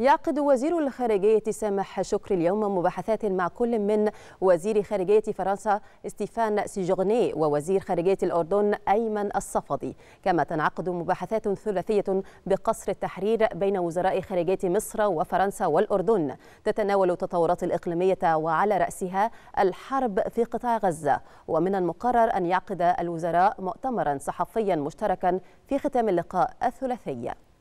يعقد وزير الخارجية سامح شكري اليوم مباحثات مع كل من وزير خارجية فرنسا ستيفان سيجورني ووزير خارجية الأردن أيمن الصفدي كما تنعقد مباحثات ثلاثية بقصر التحرير بين وزراء خارجية مصر وفرنسا والأردن تتناول التطورات الإقليمية وعلى رأسها الحرب في قطاع غزة ومن المقرر أن يعقد الوزراء مؤتمرا صحفيا مشتركا في ختام اللقاء الثلاثي